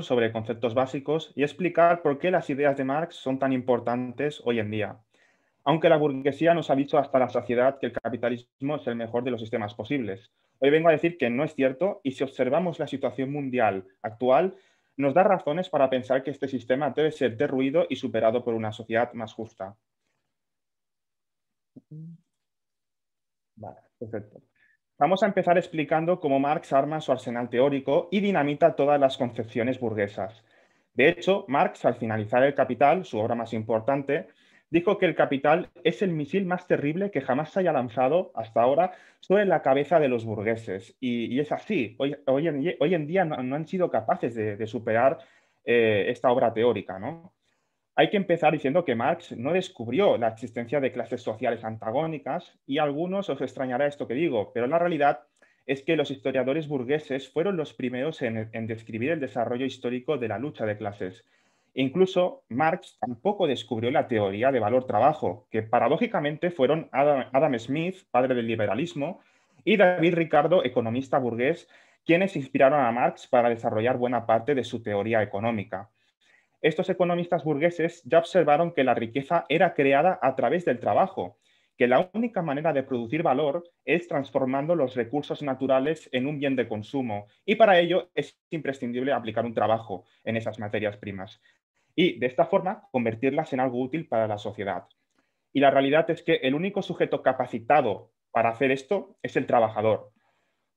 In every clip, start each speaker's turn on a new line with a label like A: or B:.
A: sobre conceptos básicos y explicar por qué las ideas de Marx son tan importantes hoy en día. Aunque la burguesía nos ha dicho hasta la saciedad que el capitalismo es el mejor de los sistemas posibles, hoy vengo a decir que no es cierto y si observamos la situación mundial actual, nos da razones para pensar que este sistema debe ser derruido y superado por una sociedad más justa. Vale, perfecto. Vamos a empezar explicando cómo Marx arma su arsenal teórico y dinamita todas las concepciones burguesas. De hecho, Marx, al finalizar El Capital, su obra más importante, dijo que el capital es el misil más terrible que jamás se haya lanzado hasta ahora sobre la cabeza de los burgueses. Y, es así, hoy, en, día no, han sido capaces de, superar eh, esta obra teórica. ¿no? Hay que empezar diciendo que Marx no descubrió la existencia de clases sociales antagónicas y algunos os extrañará esto que digo, pero la realidad es que los historiadores burgueses fueron los primeros en, describir el desarrollo histórico de la lucha de clases. Incluso Marx tampoco descubrió la teoría de valor-trabajo, que paradójicamente fueron Adam, Smith, padre del liberalismo, y David Ricardo, economista burgués, quienes inspiraron a Marx para desarrollar buena parte de su teoría económica estos economistas burgueses ya observaron que la riqueza era creada a través del trabajo, que la única manera de producir valor es transformando los recursos naturales en un bien de consumo y para ello es imprescindible aplicar un trabajo en esas materias primas y de esta forma convertirlas en algo útil para la sociedad. Y la realidad es que el único sujeto capacitado para hacer esto es el trabajador,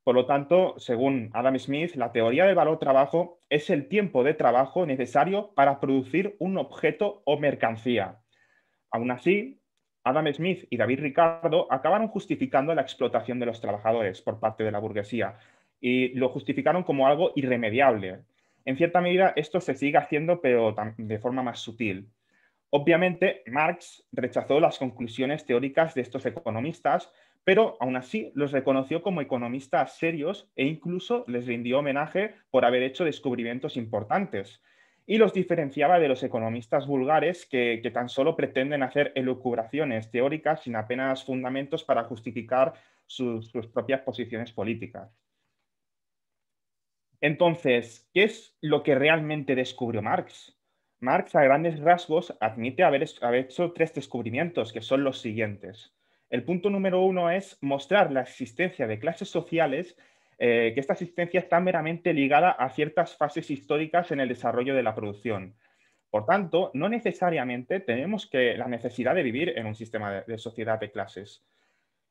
A: por lo tanto, según Adam Smith, la teoría del valor trabajo es el tiempo de trabajo necesario para producir un objeto o mercancía. Aún así, Adam Smith y David Ricardo acabaron justificando la explotación de los trabajadores por parte de la burguesía y lo justificaron como algo irremediable. En cierta medida, esto se sigue haciendo, pero de forma más sutil. Obviamente, Marx rechazó las conclusiones teóricas de estos economistas pero aún así los reconoció como economistas serios e incluso les rindió homenaje por haber hecho descubrimientos importantes. Y los diferenciaba de los economistas vulgares que, tan solo pretenden hacer elucubraciones teóricas sin apenas fundamentos para justificar sus, propias posiciones políticas. Entonces, ¿qué es lo que realmente descubrió Marx? Marx a grandes rasgos admite haber hecho tres descubrimientos, que son los siguientes. El punto número uno es mostrar la existencia de clases sociales, eh, que esta existencia está meramente ligada a ciertas fases históricas en el desarrollo de la producción. Por tanto, no necesariamente tenemos que la necesidad de vivir en un sistema de sociedad de clases.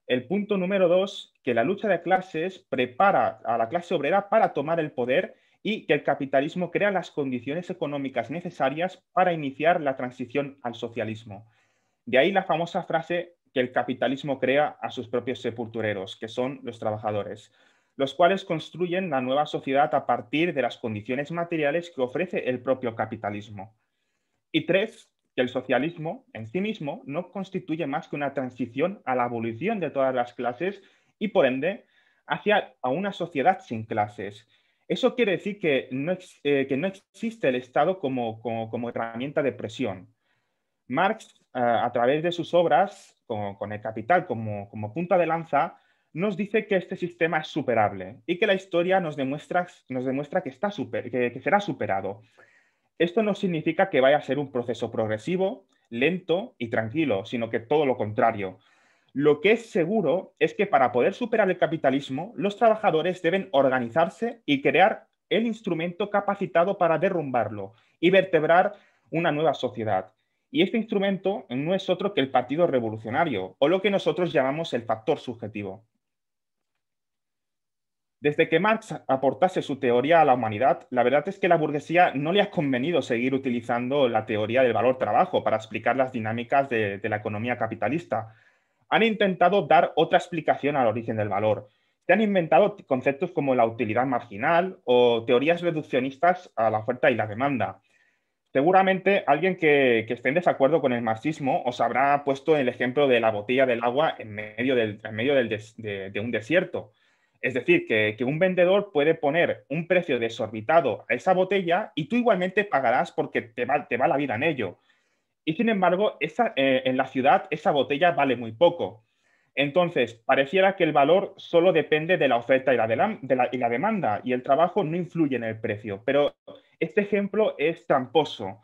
A: El punto número dos, que la lucha de clases prepara a la clase obrera para tomar el poder y que el capitalismo crea las condiciones económicas necesarias para iniciar la transición al socialismo. De ahí la famosa frase que el capitalismo crea a sus propios sepultureros, que son los trabajadores, los cuales construyen la nueva sociedad a partir de las condiciones materiales que ofrece el propio capitalismo. Y tres, que el socialismo en sí mismo no constituye más que una transición a la abolición de todas las clases y por ende hacia a una sociedad sin clases. Eso quiere decir que no, eh, que no existe el Estado como, como, herramienta de presión. Marx, eh, a través de sus obras, con, el capital como, punta de lanza, nos dice que este sistema es superable y que la historia nos demuestra, que, está que será superado. Esto no significa que vaya a ser un proceso progresivo, lento y tranquilo, sino que todo lo contrario. Lo que es seguro es que para poder superar el capitalismo, los trabajadores deben organizarse y crear el instrumento capacitado para derrumbarlo y vertebrar una nueva sociedad. Y este instrumento no es otro que el Partido Revolucionario, o lo que nosotros llamamos el factor subjetivo. Desde que Marx aportase su teoría a la humanidad, la verdad es que la burguesía no le ha convenido seguir utilizando la teoría del valor trabajo para explicar las dinámicas de, de la economía capitalista. Han intentado dar otra explicación al origen del valor. Se han inventado conceptos como la utilidad marginal o teorías reduccionistas a la oferta y la demanda. Seguramente alguien que, esté en desacuerdo con el marxismo os habrá puesto el ejemplo de la botella del agua en medio, del, medio de, un desierto. Es decir, que, un vendedor puede poner un precio desorbitado a esa botella y tú igualmente pagarás porque te va, la vida en ello. Y sin embargo, eh, en la ciudad esa botella vale muy poco. Entonces, pareciera que el valor solo depende de la oferta y la, demanda y el trabajo no influye en el precio. Pero este ejemplo es tramposo.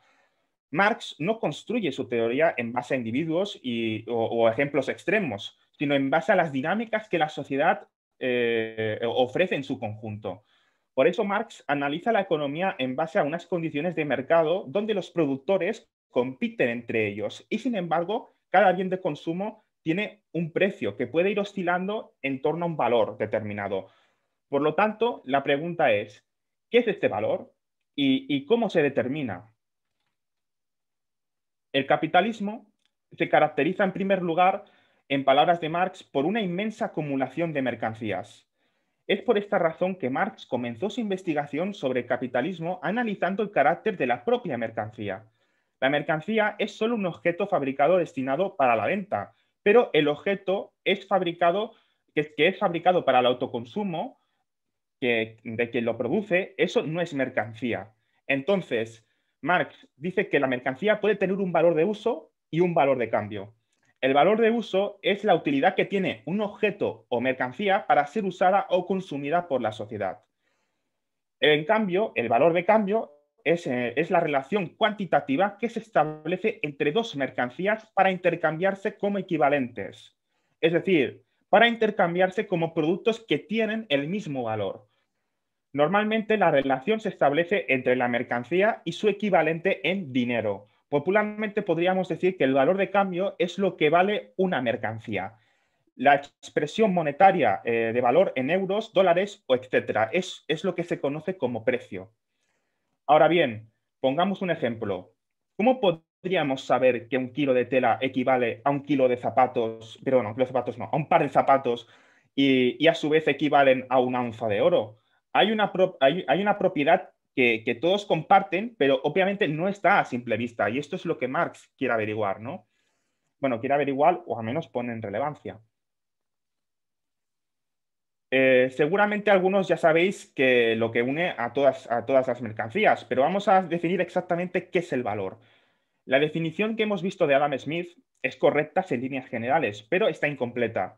A: Marx no construye su teoría en base a individuos o, ejemplos extremos, sino en base a las dinámicas que la sociedad eh, ofrece en su conjunto. Por eso Marx analiza la economía en base a unas condiciones de mercado donde los productores compiten entre ellos y, sin embargo, cada bien de consumo tiene un precio que puede ir oscilando en torno a un valor determinado. Por lo tanto, la pregunta es, ¿qué es este valor y, cómo se determina? El capitalismo se caracteriza en primer lugar, en palabras de Marx, por una inmensa acumulación de mercancías. Es por esta razón que Marx comenzó su investigación sobre capitalismo analizando el carácter de la propia mercancía. La mercancía es solo un objeto fabricado destinado para la venta, pero el objeto es fabricado, que, es fabricado para el autoconsumo, que, de quien lo produce, eso no es mercancía. Entonces, Marx dice que la mercancía puede tener un valor de uso y un valor de cambio. El valor de uso es la utilidad que tiene un objeto o mercancía para ser usada o consumida por la sociedad. En cambio, el valor de cambio eh, es, la relación cuantitativa que se establece entre dos mercancías para intercambiarse como equivalentes, es decir, para intercambiarse como productos que tienen el mismo valor. Normalmente la relación se establece entre la mercancía y su equivalente en dinero. Popularmente podríamos decir que el valor de cambio es lo que vale una mercancía. La expresión monetaria eh, de valor en euros, dólares o etcétera es lo que se conoce como precio. Ahora bien, pongamos un ejemplo. ¿Cómo podríamos saber que un kilo de tela equivale a un kilo de zapatos, pero no, los zapatos no, a un par de zapatos y, a su vez equivalen a una onza de oro? Hay una, propiedad que, que, todos comparten, pero obviamente no está a simple vista. Y esto es lo que Marx quiere averiguar, ¿no? Bueno, quiere averiguar, o al menos pone en relevancia. Eh, seguramente algunos ya sabéis que lo que une a todas, las mercancías, pero vamos a definir exactamente qué es el valor. La definición que hemos visto de Adam Smith es correcta en líneas generales, pero está incompleta.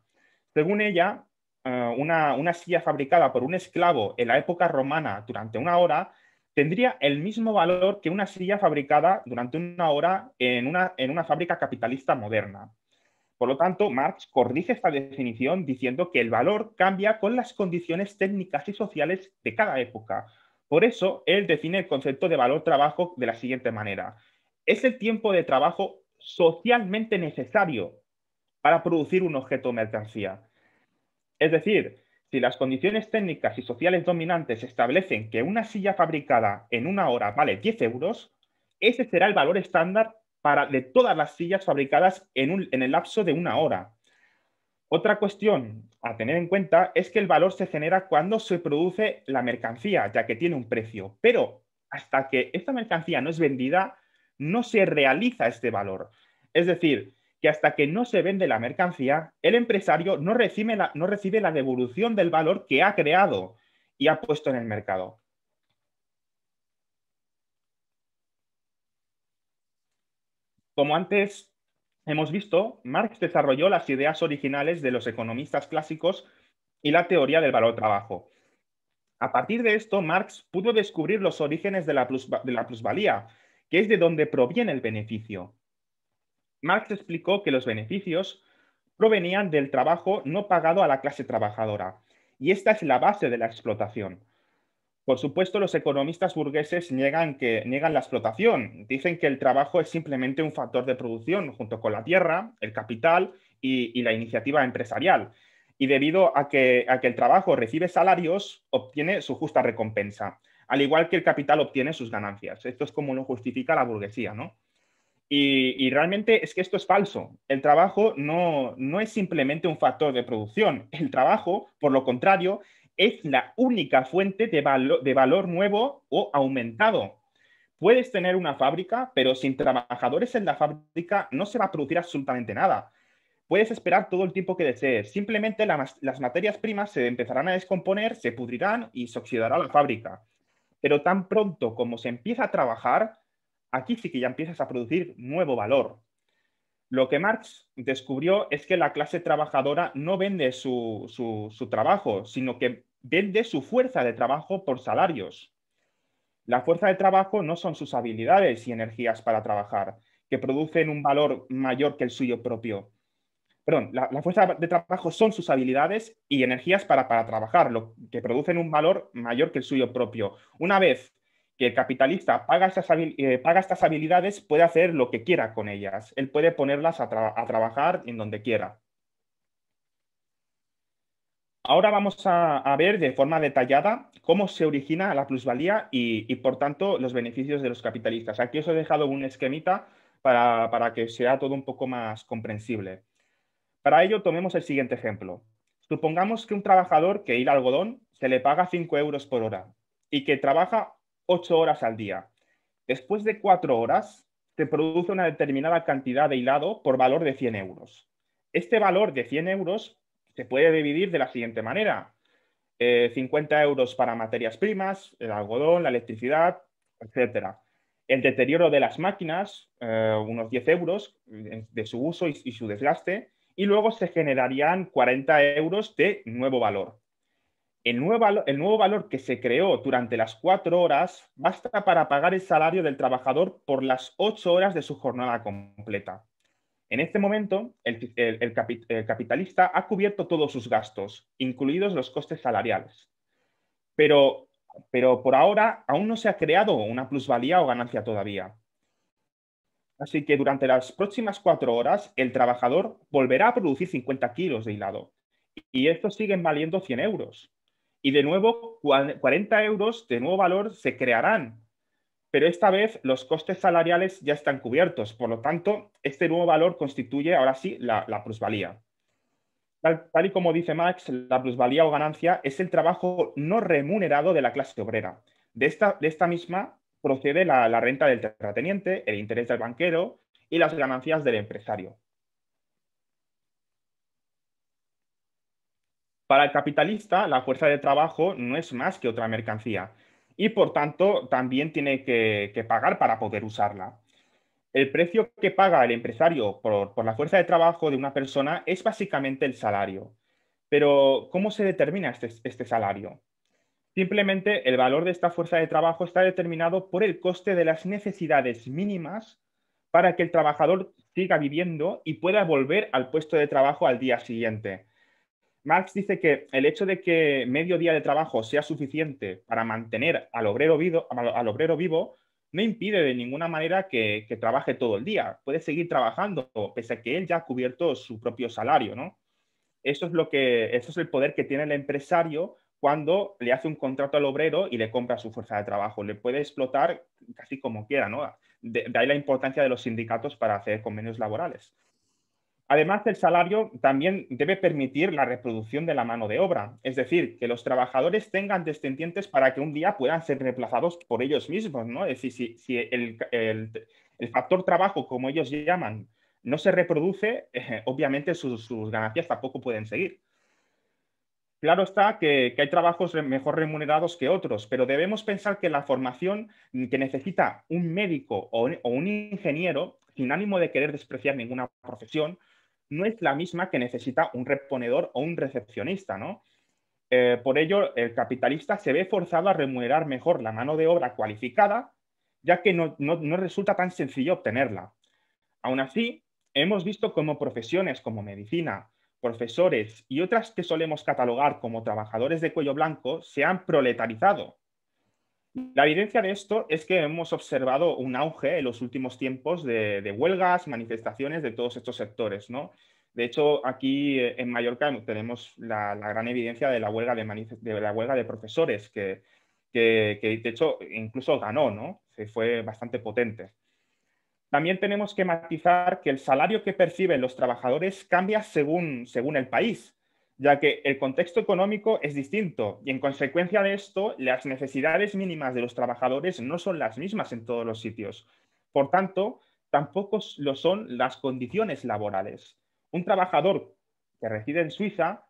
A: Según ella, eh, una, silla fabricada por un esclavo en la época romana durante una hora tendría el mismo valor que una silla fabricada durante una hora en una fábrica capitalista moderna. Por lo tanto, Marx corrige esta definición diciendo que el valor cambia con las condiciones técnicas y sociales de cada época. Por eso, él define el concepto de valor-trabajo de la siguiente manera. Es el tiempo de trabajo socialmente necesario para producir un objeto mercancía. Es decir, si las condiciones técnicas y sociales dominantes establecen que una silla fabricada en una hora vale 10 euros, ese será el valor estándar para, de todas las sillas fabricadas en, el lapso de una hora. Otra cuestión a tener en cuenta es que el valor se genera cuando se produce la mercancía, ya que tiene un precio, pero hasta que esta mercancía no es vendida, no se realiza este valor. Es decir, que hasta que no se vende la mercancía, el empresario no recibe la devolución del valor que ha creado y ha puesto en el mercado. Como antes hemos visto, Marx desarrolló las ideas originales de los economistas clásicos y la teoría del valor-trabajo. A partir de esto, Marx pudo descubrir los orígenes de la, de la, plusvalía, que es de donde proviene el beneficio. Marx explicó que los beneficios provenían del trabajo no pagado a la clase trabajadora, y esta es la base de la explotación. Por supuesto, los economistas burgueses niegan, que, niegan la explotación. Dicen que el trabajo es simplemente un factor de producción junto con la tierra, el capital y, la iniciativa empresarial. Y debido a que, que el trabajo recibe salarios, obtiene su justa recompensa, al igual que el capital obtiene sus ganancias. Esto es como lo justifica la burguesía, ¿no? Y, y, realmente es que esto es falso. El trabajo no, no es simplemente un factor de producción. El trabajo, por lo contrario, es la única fuente de, valor nuevo o aumentado. Puedes tener una fábrica, pero sin trabajadores en la fábrica no se va a producir absolutamente nada. Puedes esperar todo el tiempo que desees. Simplemente las materias primas se empezarán a descomponer, se pudrirán y se oxidará la fábrica. Pero tan pronto como se empieza a trabajar, aquí sí que ya empiezas a producir nuevo valor. Lo que Marx descubrió es que la clase trabajadora no vende su, trabajo, sino que vende su fuerza de trabajo por salarios. La fuerza de trabajo no son sus habilidades y energías para trabajar, que producen un valor mayor que el suyo propio. Perdón, la, fuerza de trabajo son sus habilidades y energías para, para trabajar, lo que producen un valor mayor que el suyo propio. Una vez que el capitalista paga estas, eh, paga habilidades puede hacer lo que quiera con ellas. Él puede ponerlas a, trabajar en donde quiera. Ahora vamos a, ver de forma detallada cómo se origina la plusvalía y, por tanto, los beneficios de los capitalistas. Aquí os he dejado un esquemita para, que sea todo un poco más comprensible. Para ello, tomemos el siguiente ejemplo. Supongamos que un trabajador que hila algodón se le paga 5 euros por hora y que trabaja 8 horas al día. Después de cuatro horas, se produce una determinada cantidad de hilado por valor de 100 euros. Este valor de 100 euros se puede dividir de la siguiente manera. 50 eh, euros para materias primas, el algodón, la electricidad, etc. El deterioro de las máquinas, eh, unos 10 euros eh, de su uso y, y su desgaste. Y luego se generarían 40 euros de nuevo valor. El nuevo, valor, que se creó durante las cuatro horas basta para pagar el salario del trabajador por las ocho horas de su jornada completa. En este momento, el, capitalista ha cubierto todos sus gastos, incluidos los costes salariales. Pero, pero, por ahora aún no se ha creado una plusvalía o ganancia todavía. Así que durante las próximas cuatro horas, el trabajador volverá a producir 50 kilos de hilado. Y estos siguen valiendo 100 euros. Y de nuevo, 40 euros de nuevo valor se crearán, pero esta vez los costes salariales ya están cubiertos. Por lo tanto, este nuevo valor constituye ahora sí la, plusvalía. Tal, y como dice Max, la plusvalía o ganancia es el trabajo no remunerado de la clase obrera. De esta, de esta misma procede la, la renta del terrateniente, el interés del banquero y las ganancias del empresario. Para el capitalista, la fuerza de trabajo no es más que otra mercancía y por tanto también tiene que, pagar para poder usarla. El precio que paga el empresario por, la fuerza de trabajo de una persona es básicamente el salario. Pero, ¿cómo se determina este, este salario? Simplemente el valor de esta fuerza de trabajo está determinado por el coste de las necesidades mínimas para que el trabajador siga viviendo y pueda volver al puesto de trabajo al día siguiente. Marx dice que el hecho de que medio día de trabajo sea suficiente para mantener al obrero, vivo, al obrero vivo no impide de ninguna manera que, trabaje todo el día. Puede seguir trabajando, pese a que él ya ha cubierto su propio salario. ¿no? Eso, es lo que, eso es el poder que tiene el empresario cuando le hace un contrato al obrero y le compra su fuerza de trabajo. Le puede explotar casi como quiera. ¿no? de ahí la importancia de los sindicatos para hacer convenios laborales. Además, el salario también debe permitir la reproducción de la mano de obra, es decir, que los trabajadores tengan descendientes para que un día puedan ser reemplazados por ellos mismos, ¿no? Es si, el, factor trabajo, como ellos llaman, no se reproduce, eh, obviamente sus, ganancias tampoco pueden seguir. Claro está que, hay trabajos mejor remunerados que otros, pero debemos pensar que la formación que necesita un médico o un ingeniero, sin ánimo de querer despreciar ninguna profesión, no es la misma que necesita un reponedor o un recepcionista, eh, por ello, el capitalista se ve forzado a remunerar mejor la mano de obra cualificada, ya que no, no resulta tan sencillo obtenerla. Aún así, hemos visto cómo profesiones como medicina, profesores y otras que solemos catalogar como trabajadores de cuello blanco se han proletarizado la evidencia de esto es que hemos observado un auge en los últimos tiempos de, huelgas, manifestaciones de todos estos sectores. ¿no? De hecho, aquí eh, en Mallorca tenemos la, gran evidencia de la huelga de, la huelga de profesores, que, de hecho incluso ganó, ¿no? Se fue bastante potente. También tenemos que matizar que el salario que perciben los trabajadores cambia según el país ya que el contexto económico es distinto y en consecuencia de esto las necesidades mínimas de los trabajadores no son las mismas en todos los sitios. Por tanto, tampoco lo son las condiciones laborales. Un trabajador que reside en Suiza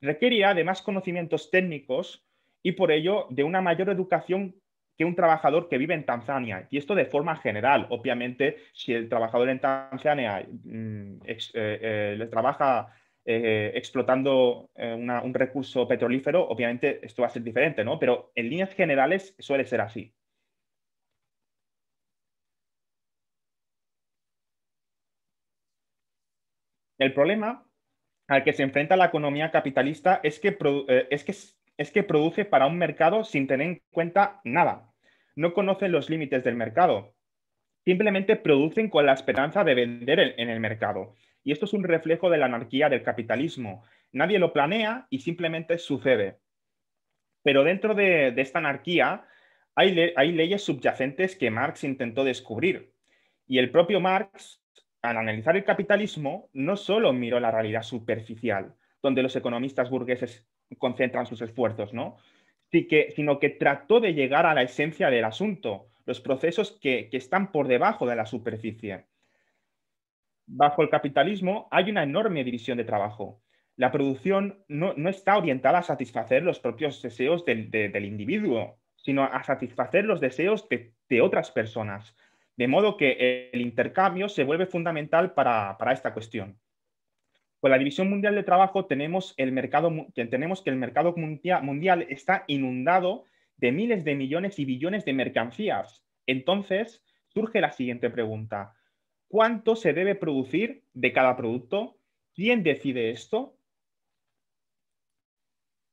A: requerirá de más conocimientos técnicos y por ello de una mayor educación que un trabajador que vive en Tanzania. Y esto de forma general. Obviamente, si el trabajador en Tanzania mm, eh, eh, le trabaja eh, explotando eh, un recurso petrolífero, obviamente esto va a ser diferente, ¿no? Pero en líneas generales suele ser así. El problema al que se enfrenta la economía capitalista es que, eh, es que, es que produce para un mercado sin tener en cuenta nada. No conocen los límites del mercado. Simplemente producen con la esperanza de vender en el mercado. Y esto es un reflejo de la anarquía del capitalismo. Nadie lo planea y simplemente sucede. Pero dentro de, esta anarquía hay, leyes subyacentes que Marx intentó descubrir. Y el propio Marx, al analizar el capitalismo, no solo miró la realidad superficial, donde los economistas burgueses concentran sus esfuerzos, sino que trató de llegar a la esencia del asunto, los procesos que, están por debajo de la superficie bajo el capitalismo hay una enorme división de trabajo. La producción no, está orientada a satisfacer los propios deseos del, individuo, sino a satisfacer los deseos de, otras personas. De modo que el intercambio se vuelve fundamental para, esta cuestión. Con la división mundial de trabajo tenemos, el mercado, tenemos que el mercado mundial está inundado de miles de millones y billones de mercancías. Entonces surge la siguiente pregunta cuánto se debe producir de cada producto, quién decide esto.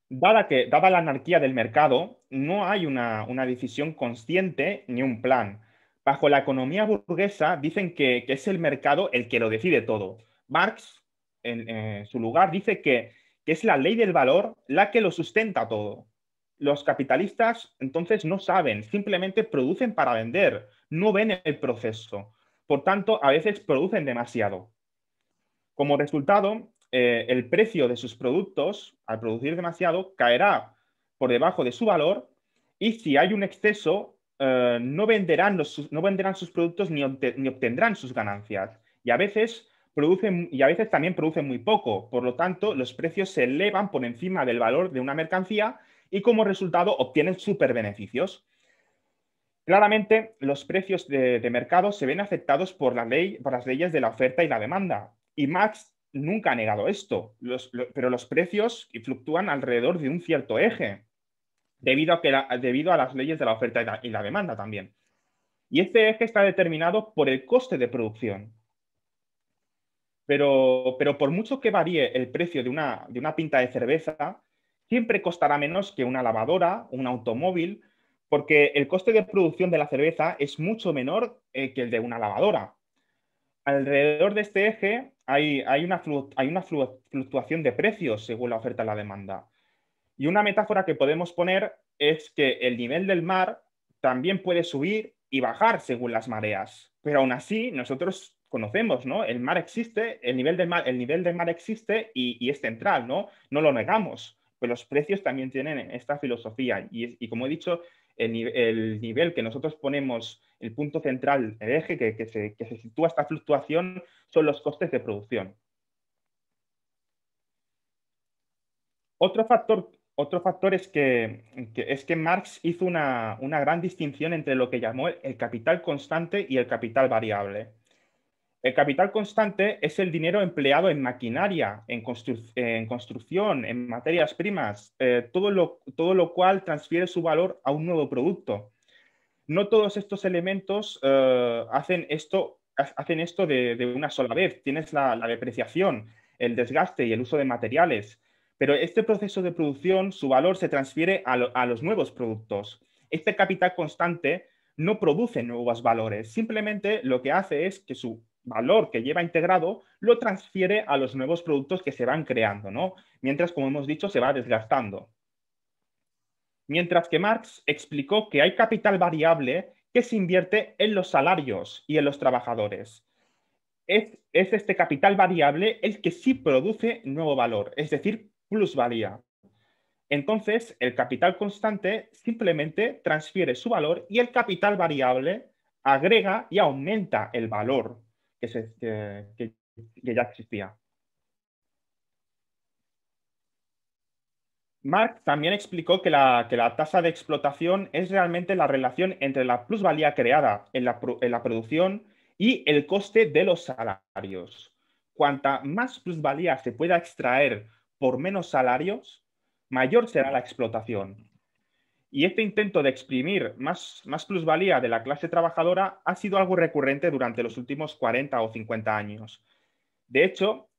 A: Dada, la anarquía del mercado, no hay una, decisión consciente ni un plan. Bajo la economía burguesa dicen que, es el mercado el que lo decide todo. Marx, en, eh, su lugar, dice que es la ley del valor la que lo sustenta todo los capitalistas entonces no saben, simplemente producen para vender, no ven el proceso. Por tanto, a veces producen demasiado. Como resultado, eh, el precio de sus productos, al producir demasiado, caerá por debajo de su valor y si hay un exceso, eh, no, venderán sus productos ni, ni, obtendrán sus ganancias. Y a, veces producen, y a veces también producen muy poco. Por lo tanto, los precios se elevan por encima del valor de una mercancía y como resultado obtienen superbeneficios. Claramente, los precios de, mercado se ven afectados por, la ley, las leyes de la oferta y la demanda. Y Max nunca ha negado esto, pero los precios fluctúan alrededor de un cierto eje, debido a, las leyes de la oferta y la, demanda también. Y este eje está determinado por el coste de producción. Pero, por mucho que varíe el precio de una pinta de cerveza, siempre costará menos que una lavadora, un automóvil porque el coste de producción de la cerveza es mucho menor eh, que el de una lavadora. Alrededor de este eje hay, una, hay una fluctuación de precios según la oferta y la demanda. Y una metáfora que podemos poner es que el nivel del mar también puede subir y bajar según las mareas. Pero aún así, nosotros conocemos, ¿no? El mar existe, el nivel del mar, el nivel del mar existe y, es central, ¿no? No lo negamos. Pero los precios también tienen esta filosofía. y como he dicho, el, nivel que nosotros ponemos, el punto central, el eje que, se, sitúa esta fluctuación, son los costes de producción. Otro factor es que, es que Marx hizo una, gran distinción entre lo que llamó el capital constante y el capital variable. El capital constante es el dinero empleado en maquinaria, en, construcción, en materias primas, eh, todo, lo, todo lo cual transfiere su valor a un nuevo producto. No todos estos elementos eh, hacen esto, hacen esto de, una sola vez. Tienes la, depreciación, el desgaste y el uso de materiales. Pero este proceso de producción, su valor se transfiere a los nuevos productos. Este capital constante no produce nuevos valores, simplemente lo que hace es que su valor que lleva integrado lo transfiere a los nuevos productos que se van creando, ¿no? Mientras, como hemos dicho, se va desgastando. Mientras que Marx explicó que hay capital variable que se invierte en los salarios y en los trabajadores. Es, este capital variable el que sí produce nuevo valor, es decir, plusvalía. Entonces, el capital constante simplemente transfiere su valor y el capital variable agrega y aumenta el valor que, ya existía. Marx también explicó que la, que la, tasa de explotación es realmente la relación entre la plusvalía creada en la, producción y el coste de los salarios. Cuanta más plusvalía se pueda extraer por menos salarios, mayor será la explotación. Y este intento de exprimir más, más plusvalía de la clase trabajadora ha sido algo recurrente durante los últimos 40 o 50 años. De hecho,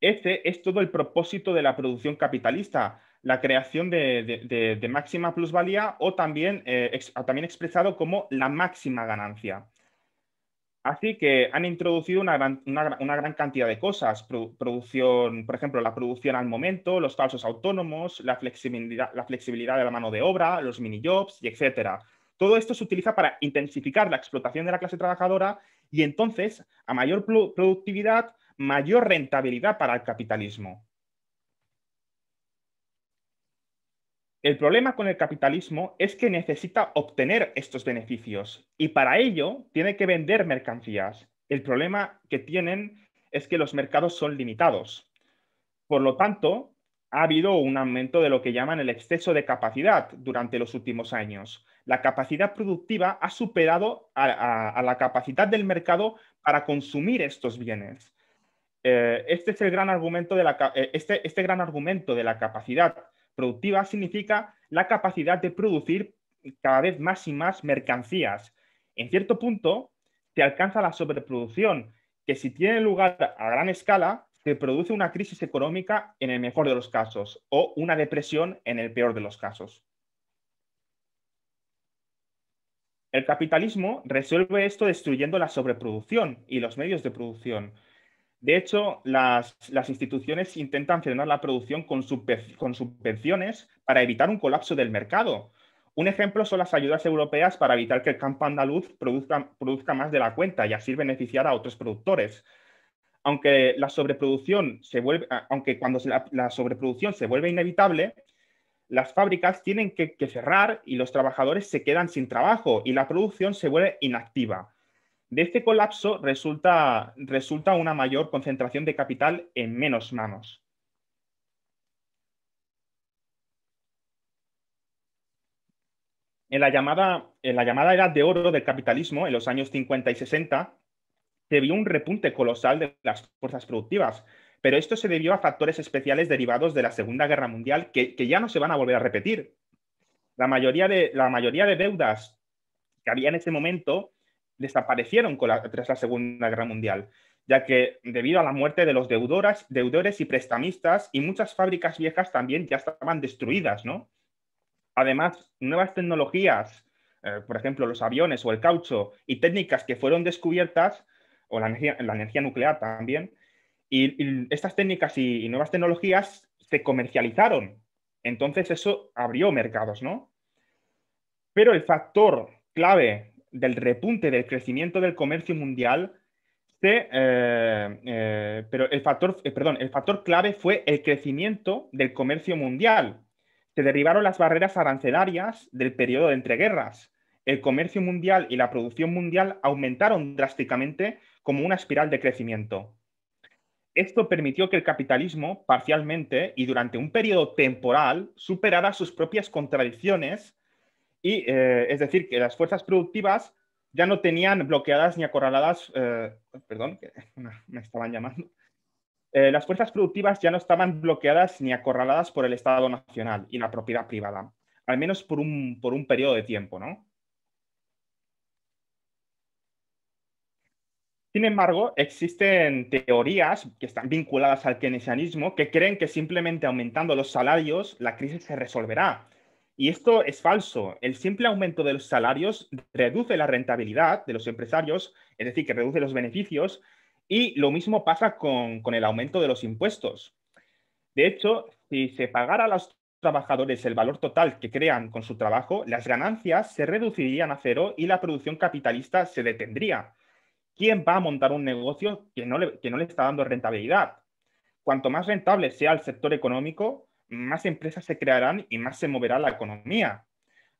A: ese es todo el propósito de la producción capitalista, la creación de, máxima plusvalía o también, eh, también expresado como la máxima ganancia. Así que han introducido una gran, cantidad de cosas, producción, por ejemplo, la producción al momento, los falsos autónomos, la flexibilidad, de la mano de obra, los mini-jobs, y etc. Todo esto se utiliza para intensificar la explotación de la clase trabajadora y entonces, a mayor productividad, mayor rentabilidad para el capitalismo. El problema con el capitalismo es que necesita obtener estos beneficios y para ello tiene que vender mercancías. El problema que tienen es que los mercados son limitados. Por lo tanto, ha habido un aumento de lo que llaman el exceso de capacidad durante los últimos años. La capacidad productiva ha superado a, la capacidad del mercado para consumir estos bienes. Eh, este es el gran argumento de la, eh, este, este gran argumento de la capacidad Productiva significa la capacidad de producir cada vez más y más mercancías. En cierto punto, se alcanza la sobreproducción, que si tiene lugar a gran escala, se produce una crisis económica en el mejor de los casos o una depresión en el peor de los casos. El capitalismo resuelve esto destruyendo la sobreproducción y los medios de producción. De hecho, las, instituciones intentan frenar la producción con, subvenciones para evitar un colapso del mercado. Un ejemplo son las ayudas europeas para evitar que el campo andaluz produzca, más de la cuenta y así beneficiar a otros productores. Aunque la sobreproducción se vuelve, aunque cuando la, sobreproducción se vuelve inevitable, las fábricas tienen que cerrar y los trabajadores se quedan sin trabajo y la producción se vuelve inactiva. De este colapso resulta, resulta una mayor concentración de capital en menos manos. En la, llamada, la llamada edad de oro del capitalismo, en los años 50 y 60, se vio un repunte colosal de las fuerzas productivas, pero esto se debió a factores especiales derivados de la Segunda Guerra Mundial que, ya no se van a volver a repetir. La mayoría de, la mayoría de deudas que había en ese momento desaparecieron tras la Segunda Guerra Mundial, ya que debido a la muerte de los deudoras, deudores y prestamistas y muchas fábricas viejas también ya estaban destruidas, ¿no? Además, nuevas tecnologías, eh, por ejemplo, los aviones o el caucho y técnicas que fueron descubiertas, o la energía, nuclear también, y, estas técnicas y nuevas tecnologías se comercializaron. Entonces eso abrió mercados, ¿no? Pero el factor clave del repunte del crecimiento del comercio mundial, eh, eh, pero el factor, eh, perdón, el factor clave fue el crecimiento del comercio mundial. Se derribaron las barreras arancelarias del periodo de entreguerras. El comercio mundial y la producción mundial aumentaron drásticamente como una espiral de crecimiento. Esto permitió que el capitalismo, parcialmente y durante un periodo temporal, superara sus propias contradicciones y eh, es decir, que las fuerzas productivas ya no tenían bloqueadas ni acorraladas, eh, perdón, que me estaban llamando, eh, las fuerzas productivas ya no estaban bloqueadas ni acorraladas por el Estado Nacional y la propiedad privada, al menos por un, por un periodo de tiempo, ¿no? Sin embargo, existen teorías que están vinculadas al keynesianismo que creen que simplemente aumentando los salarios la crisis se resolverá y esto es falso. El simple aumento de los salarios reduce la rentabilidad de los empresarios, es decir, que reduce los beneficios, y lo mismo pasa con, el aumento de los impuestos. De hecho, si se pagara a los trabajadores el valor total que crean con su trabajo, las ganancias se reducirían a cero y la producción capitalista se detendría. ¿Quién va a montar un negocio que no le, que no le está dando rentabilidad? Cuanto más rentable sea el sector económico, más empresas se crearán y más se moverá la economía.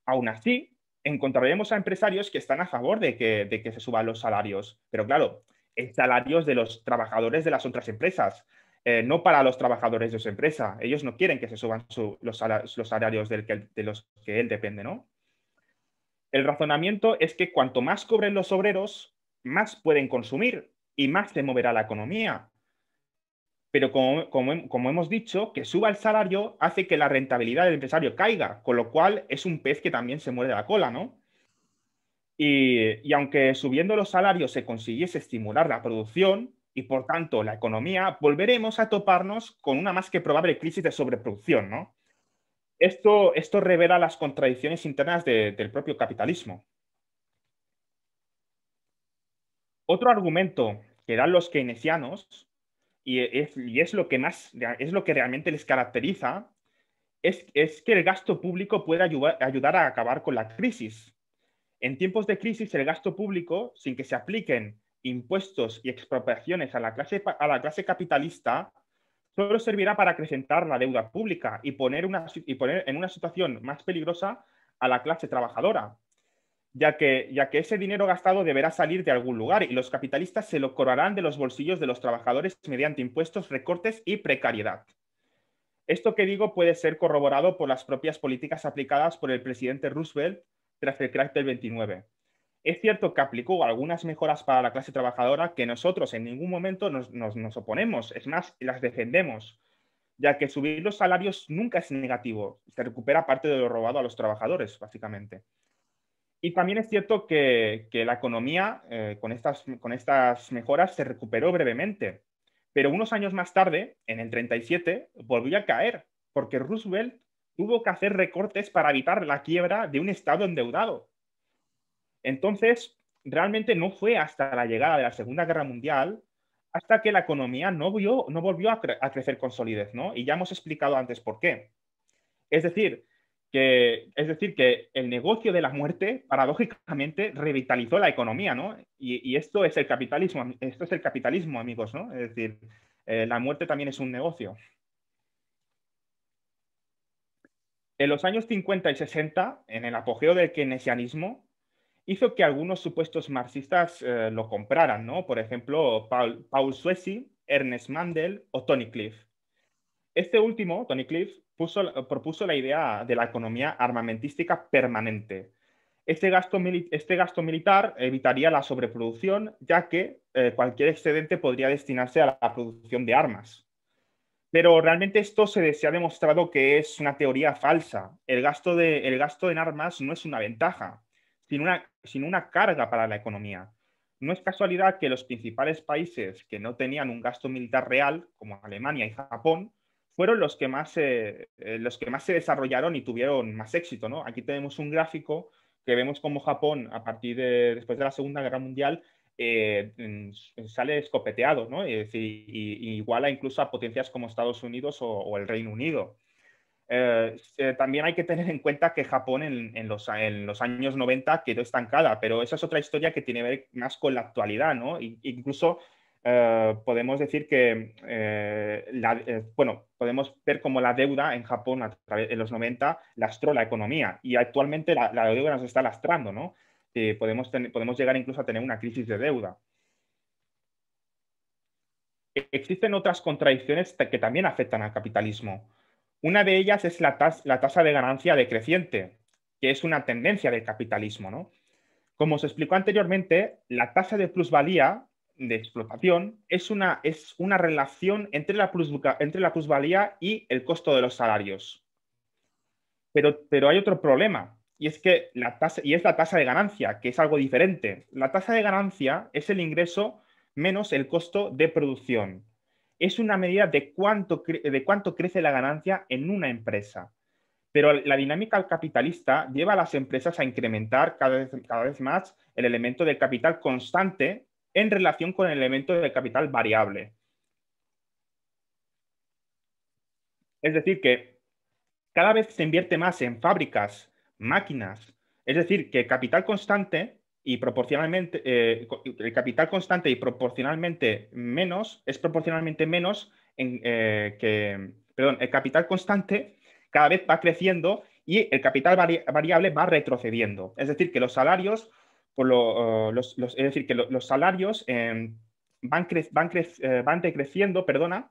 A: Aún así, encontraremos a empresarios que están a favor de que, se suban los salarios, pero claro, salarios de los trabajadores de las otras empresas, eh, no para los trabajadores de su empresa. Ellos no quieren que se suban los, salarios, de los que él depende, ¿no? El razonamiento es que cuanto más cobren los obreros, más pueden consumir y más se moverá la economía pero como, hemos dicho, que suba el salario hace que la rentabilidad del empresario caiga, con lo cual es un pez que también se muerde la cola, ¿no? Y, aunque subiendo los salarios se consiguiese estimular la producción y por tanto la economía, volveremos a toparnos con una más que probable crisis de sobreproducción, ¿no? Esto, esto revela las contradicciones internas del propio capitalismo. Otro argumento que dan los keynesianos y es, lo que más, es lo que realmente les caracteriza, es, que el gasto público puede ayudar, a acabar con la crisis. En tiempos de crisis, el gasto público, sin que se apliquen impuestos y expropiaciones a la clase, a la clase capitalista, solo servirá para acrecentar la deuda pública y poner, una, y poner en una situación más peligrosa a la clase trabajadora ya que, ese dinero gastado deberá salir de algún lugar y los capitalistas se lo cobrarán de los bolsillos de los trabajadores mediante impuestos, recortes y precariedad. Esto que digo puede ser corroborado por las propias políticas aplicadas por el presidente Roosevelt tras el crack del 29. Es cierto que aplicó algunas mejoras para la clase trabajadora que nosotros en ningún momento nos, nos oponemos, es más, las defendemos, ya que subir los salarios nunca es negativo, se recupera parte de lo robado a los trabajadores, básicamente. Y también es cierto que, la economía eh, con, estas, con estas mejoras se recuperó brevemente, pero unos años más tarde, en el 37, volvió a caer, porque Roosevelt tuvo que hacer recortes para evitar la quiebra de un Estado endeudado. Entonces, realmente no fue hasta la llegada de la Segunda Guerra Mundial hasta que la economía no, no volvió a, a crecer con solidez, ¿no? Y ya hemos explicado antes por qué. Es decir, que, es decir, que el negocio de la muerte paradójicamente revitalizó la economía, ¿no? Y, esto es el capitalismo, esto es el capitalismo, amigos, ¿no? Es decir, eh, la muerte también es un negocio. En los años 50 y 60, en el apogeo del keynesianismo, hizo que algunos supuestos marxistas eh, lo compraran, ¿no? Por ejemplo, Paul, Paul Ernest Mandel o Tony Cliff. Este último, Tony Cliff, propuso la idea de la economía armamentística permanente. Este gasto, este militar evitaría la sobreproducción, ya que eh, cualquier excedente podría destinarse a la producción de armas. Pero realmente esto se, ha demostrado que es una teoría falsa. El gasto, en armas no es una ventaja, sino una carga para la economía. No es casualidad que los principales países que no tenían un gasto militar real, como Alemania y Japón, fueron los que más, eh, eh, los que más se desarrollaron y tuvieron más éxito. Aquí tenemos un gráfico que vemos como Japón, a partir de después de la Segunda Guerra Mundial, eh, sale escopeteado, ¿no? Es y, iguala incluso a potencias como Estados Unidos o, el Reino Unido. también hay que tener en cuenta que Japón en, en, los, años 90 quedó estancada, pero esa es otra historia que tiene que ver más con la actualidad, ¿no? incluso eh, podemos decir que, eh, eh, bueno, podemos ver como la deuda en Japón a través, de los 90 lastró la economía y actualmente la, deuda nos está lastrando, ¿no? podemos, podemos llegar incluso a tener una crisis de deuda. E-, existen otras contradicciones que también afectan al capitalismo. Una de ellas es la, tasa de ganancia decreciente, que es una tendencia del capitalismo. ¿no? Como os explicó anteriormente, la tasa de plusvalía de explotación es una, es una relación entre la, plus, entre la plusvalía y el costo de los salarios. Pero, pero hay otro problema, y es, que la tasa, y es la tasa de ganancia, que es algo diferente. La tasa de ganancia es el ingreso menos el costo de producción. Es una medida de cuánto, de cuánto crece la ganancia en una empresa. Pero la dinámica capitalista lleva a las empresas a incrementar cada vez, cada vez más el elemento del capital constante en relación con el elemento de capital variable. Es decir, que cada vez se invierte más en fábricas, máquinas, es decir, que capital constante y proporcionalmente, eh, el capital constante y proporcionalmente menos es proporcionalmente menos en, eh, que, perdón, el capital constante cada vez va creciendo y el capital variable va retrocediendo. Es decir, que los salarios es decir, que los salarios em, eh, van, decreciendo, perdona,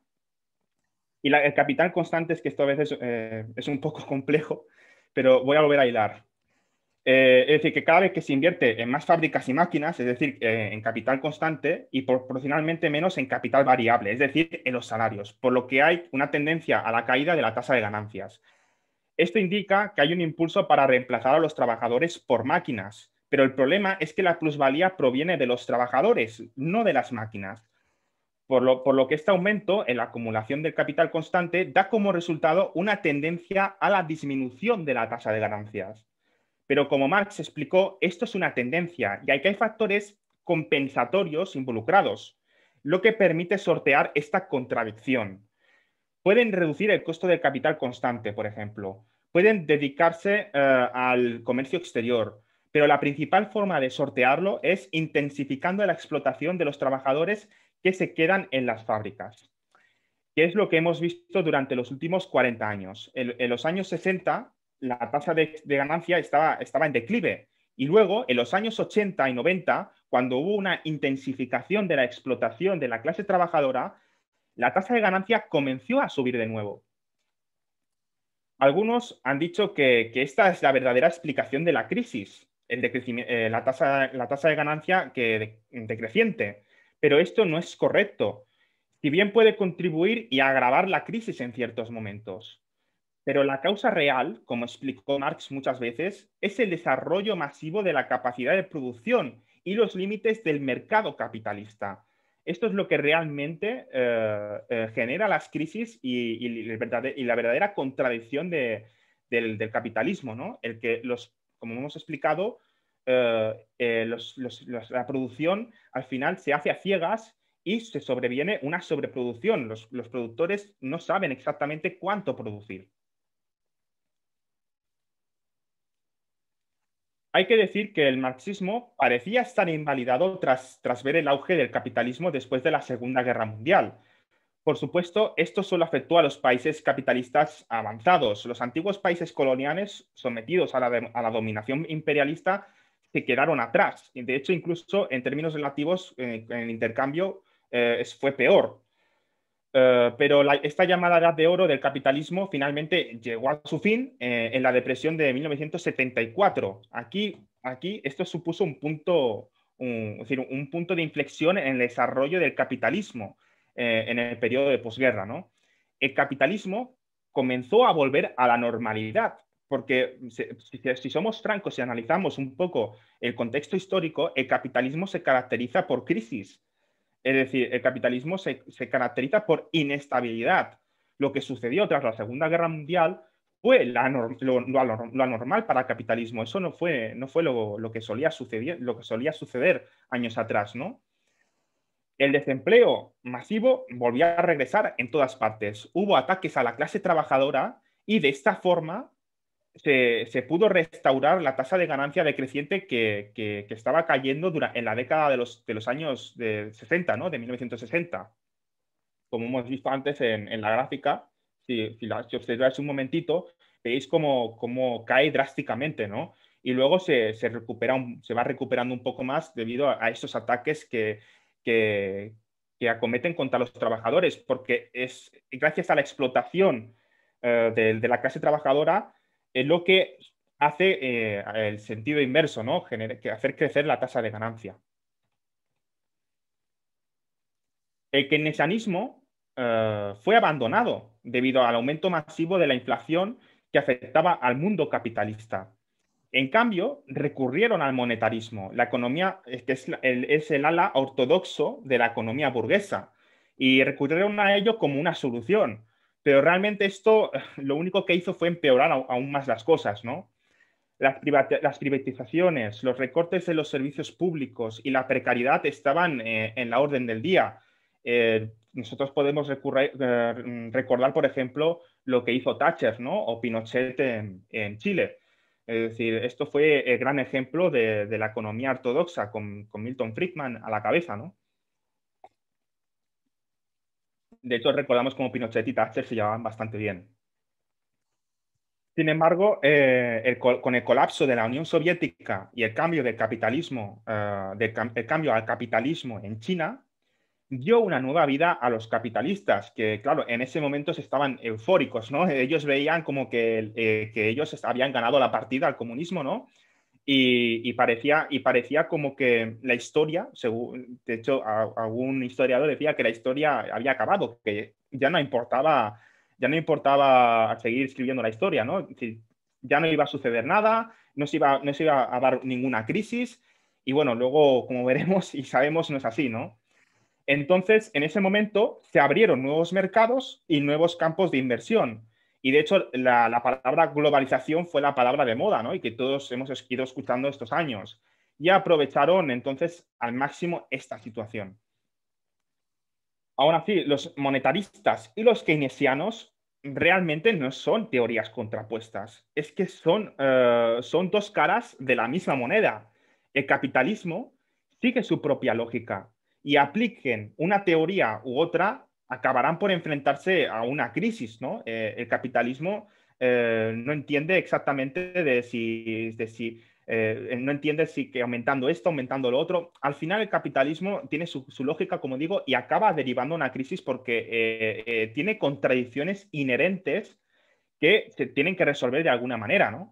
A: y el capital constante es que esto a veces eh, es un poco complejo, pero voy a volver a hilar. Eh, es decir, que cada vez que se invierte en más fábricas y máquinas, es decir, en capital constante y proporcionalmente menos en capital variable, es decir, en los salarios, por lo que hay una tendencia a la caída de la tasa de ganancias. Esto indica que hay un impulso para reemplazar a los trabajadores por máquinas, pero el problema es que la plusvalía proviene de los trabajadores, no de las máquinas. Por lo, que este aumento en la acumulación del capital constante da como resultado una tendencia a la disminución de la tasa de ganancias. Pero como Marx explicó, esto es una tendencia y hay que hay factores compensatorios involucrados, lo que permite sortear esta contradicción. Pueden reducir el costo del capital constante, por ejemplo. Pueden dedicarse eh, al comercio exterior pero la principal forma de sortearlo es intensificando la explotación de los trabajadores que se quedan en las fábricas, que es lo que hemos visto durante los últimos 40 años. En, los años 60, la tasa de, ganancia estaba, en declive y luego, en los años 80 y 90, cuando hubo una intensificación de la explotación de la clase trabajadora, la tasa de ganancia comenzó a subir de nuevo. Algunos han dicho que esta es la verdadera explicación de la crisis, eh, la, tasa, de ganancia que decreciente. Pero esto no es correcto. Si bien puede contribuir y agravar la crisis en ciertos momentos. Pero la causa real, como explicó Marx muchas veces, es el desarrollo masivo de la capacidad de producción y los límites del mercado capitalista. Esto es lo que realmente eh, eh, genera las crisis y, la verdadera contradicción del, del, capitalismo, ¿no? El que los como hemos explicado, eh, eh, la producción al final se hace a ciegas y se sobreviene una sobreproducción. Los, productores no saben exactamente cuánto producir. Hay que decir que el marxismo parecía estar invalidado tras ver el auge del capitalismo después de la Segunda Guerra Mundial por supuesto, esto solo afectó a los países capitalistas avanzados. Los antiguos países coloniales sometidos a la, dominación imperialista se quedaron atrás. De hecho, incluso en términos relativos, eh, en el intercambio eh, fue peor. Eh, pero esta llamada edad de oro del capitalismo finalmente llegó a su fin en la depresión de 1974. Aquí, aquí esto supuso un punto, un punto de inflexión en el desarrollo del capitalismo. Eh, en el periodo de posguerra, ¿no? El capitalismo comenzó a volver a la normalidad, porque si, somos francos y analizamos un poco el contexto histórico, el capitalismo se caracteriza por crisis, es decir, el capitalismo se, se caracteriza por inestabilidad. Lo que sucedió tras la Segunda Guerra Mundial fue lo, lo, lo, anormal para el capitalismo, eso no fue, no fue lo, lo, que solía suceder, lo que solía suceder años atrás, ¿no? El desempleo masivo volvía a regresar en todas partes. Hubo ataques a la clase trabajadora y de esta forma se, pudo restaurar la tasa de ganancia decreciente que, estaba cayendo en la década de los, años de 60, de 1960. Como hemos visto antes en, la gráfica, si, observáis un momentito, veis cómo, cómo cae drásticamente, ¿no? y luego se, recupera se va recuperando un poco más debido a, a estos ataques que, que, acometen contra los trabajadores, porque es gracias a la explotación eh, de, la clase trabajadora es lo que hace eh, el sentido inverso, ¿no? que hacer crecer la tasa de ganancia. El keynesianismo eh, fue abandonado debido al aumento masivo de la inflación que afectaba al mundo capitalista. En cambio, recurrieron al monetarismo, la economía que es el, ala ortodoxo de la economía burguesa, y recurrieron a ello como una solución. Pero realmente esto lo único que hizo fue empeorar aún más las cosas, ¿no? Las, privatizaciones, los recortes de los servicios públicos y la precariedad estaban eh, en la orden del día. Eh, nosotros podemos eh, recordar, por ejemplo, lo que hizo Thatcher o Pinochet en Chile. Es decir, esto fue el gran ejemplo de, la economía ortodoxa con, Milton Friedman a la cabeza, ¿no? De hecho, recordamos cómo Pinochet y Thatcher se llevaban bastante bien. Sin embargo, eh, con el colapso de la Unión Soviética y el cambio eh, al capitalismo en China, dio una nueva vida a los capitalistas, que claro, en ese momento se estaban eufóricos, ¿no? Ellos veían como que, eh, que ellos habían ganado la partida al comunismo, ¿no? Y, parecía, y parecía como que la historia, según, de hecho, algún historiador decía que la historia había acabado, que ya no importaba, ya no importaba seguir escribiendo la historia, ¿no? Ya no iba a suceder nada, no iba, no se iba a dar ninguna crisis, y bueno, luego, como veremos y sabemos, no es así, ¿no? Entonces, en ese momento se abrieron nuevos mercados y nuevos campos de inversión. Y de hecho, la, palabra globalización fue la palabra de moda, ¿no? Y que todos hemos ido escuchando estos años. Y aprovecharon entonces al máximo esta situación. Aún así, los monetaristas y los keynesianos realmente no son teorías contrapuestas, es que son, eh, son dos caras de la misma moneda. El capitalismo sigue su propia lógica y apliquen una teoría u otra, acabarán por enfrentarse a una crisis, eh, el capitalismo eh, no entiende exactamente de si, si eh, no entiende si que aumentando esto, aumentando lo otro. Al final el capitalismo tiene su, lógica, como digo, y acaba derivando una crisis porque tiene contradicciones inherentes que se tienen que resolver de alguna manera,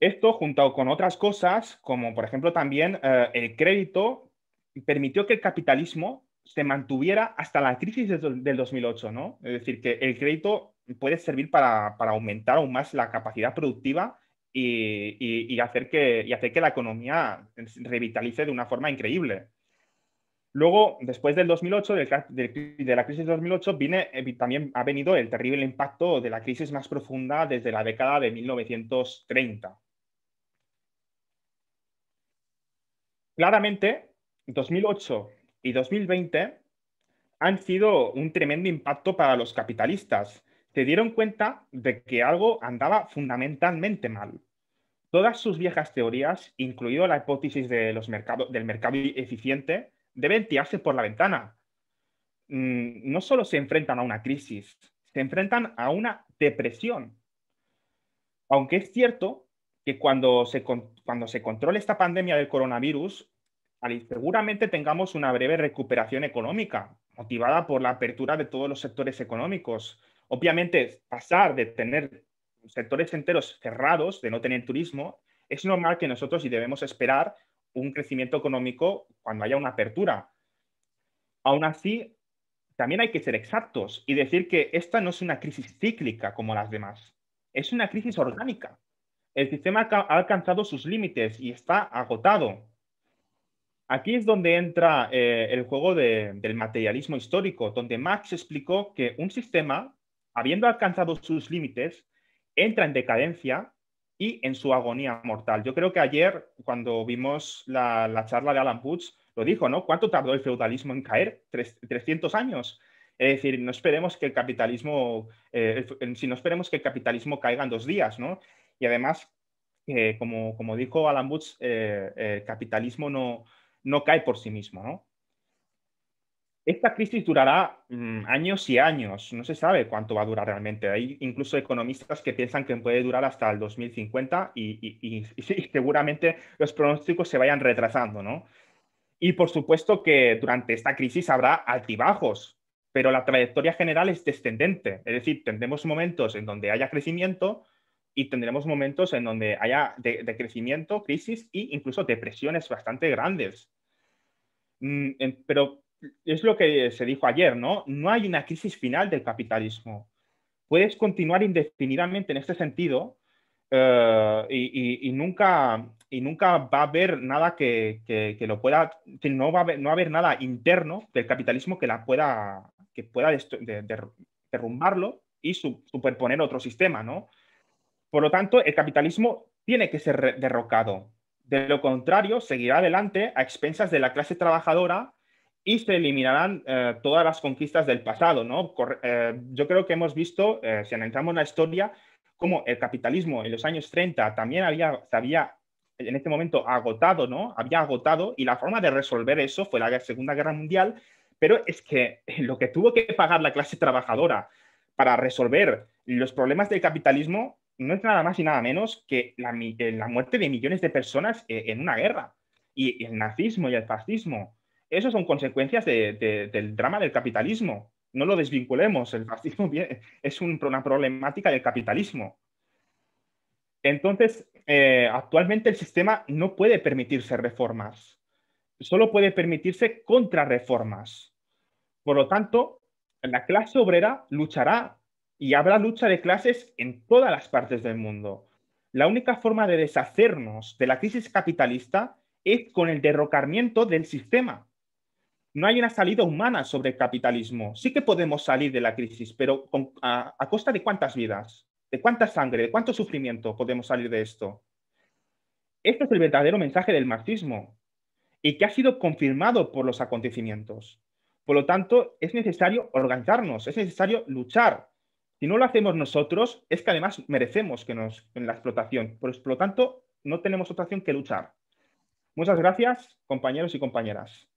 A: Esto junto con otras cosas, como por ejemplo también el crédito permitió que el capitalismo se mantuviera hasta la crisis del 2008, ¿no? Es decir, que el crédito puede servir para, aumentar aún más la capacidad productiva y, hacer que, que la economía revitalice de una forma increíble. Luego, después del 2008, de la crisis de 2008, viene, eh, también ha venido el terrible impacto de la crisis más profunda desde la década de 1930. Claramente, 2008 y 2020 han sido un tremendo impacto para los capitalistas. Se dieron cuenta de que algo andaba fundamentalmente mal. Todas sus viejas teorías, incluido la hipótesis de los mercados del mercado eficiente, deben tirarse por la ventana. Mm, no solo se enfrentan a una crisis, se enfrentan a una depresión. Aunque es cierto que cuando se, cuando se controle esta pandemia del coronavirus, seguramente tengamos una breve recuperación económica, motivada por la apertura de todos los sectores económicos. Obviamente, pasar de tener sectores enteros cerrados, de no tener turismo, es normal que nosotros y debemos esperar un crecimiento económico cuando haya una apertura. Aún así, también hay que ser exactos y decir que esta no es una crisis cíclica como las demás, es una crisis orgánica. El sistema ha alcanzado sus límites y está agotado. Aquí es donde entra eh, el juego del materialismo histórico, donde Marx explicó que un sistema, habiendo alcanzado sus límites, entra en decadencia y en su agonía mortal. Yo creo que ayer, cuando vimos la, charla de Alan Woods, lo dijo, ¿no? ¿Cuánto tardó el feudalismo en caer? Tres, 300 años. Es decir, no esperemos que el capitalismo, eh, si no esperemos que el capitalismo caiga en dos días, ¿no? Y además, eh, como, dijo Alan Woods, el capitalismo no, no cae por sí mismo, ¿no? Esta crisis durará mm, años y años, no se sabe cuánto va a durar realmente. Hay incluso economistas que piensan que puede durar hasta el 2050 y, seguramente los pronósticos se vayan retrasando, ¿no? Y por supuesto que durante esta crisis habrá altibajos, pero la trayectoria general es descendente, es decir, tendremos momentos en donde haya crecimiento y tendremos momentos en donde haya de, crecimiento, crisis e incluso depresiones bastante grandes. Mm, pero es lo que se dijo ayer, ¿no? No hay una crisis final del capitalismo. Puedes continuar indefinidamente en este sentido eh, y, nunca, y nunca va a haber nada que, que, lo pueda, que no va, a haber, no haber nada interno del capitalismo que la pueda, que pueda derrumbarlo y superponer otro sistema, ¿no? Por lo tanto, el capitalismo tiene que ser derrocado. De lo contrario, seguirá adelante a expensas de la clase trabajadora y se eliminarán eh, todas las conquistas del pasado. ¿no? Eh, yo creo que hemos visto, eh, si analizamos la historia, cómo el capitalismo en los años 30 también había, se había en este momento agotado, ¿no? había agotado y la forma de resolver eso fue la Segunda Guerra Mundial, pero es que lo que tuvo que pagar la clase trabajadora para resolver los problemas del capitalismo no es nada más y nada menos que la, eh, muerte de millones de personas eh, en una guerra. Y, el nazismo y el fascismo, eso son consecuencias del drama del capitalismo. No lo desvinculemos, el fascismo es una problemática del capitalismo. Entonces, eh, actualmente el sistema no puede permitirse reformas, solo puede permitirse contrarreformas. Por lo tanto, la clase obrera luchará y habrá lucha de clases en todas las partes del mundo. La única forma de deshacernos de la crisis capitalista es con el derrocamiento del sistema. No hay una salida humana sobre el capitalismo. Sí que podemos salir de la crisis, pero a, a costa de cuántas vidas, de cuánta sangre, de cuánto sufrimiento podemos salir de esto. Este es el verdadero mensaje del marxismo y que ha sido confirmado por los acontecimientos. Por lo tanto, es necesario organizarnos, es necesario luchar si no lo hacemos nosotros, es que además merecemos que nos en la explotación. Por, por lo tanto, no tenemos otra opción que luchar. Muchas gracias, compañeros y compañeras.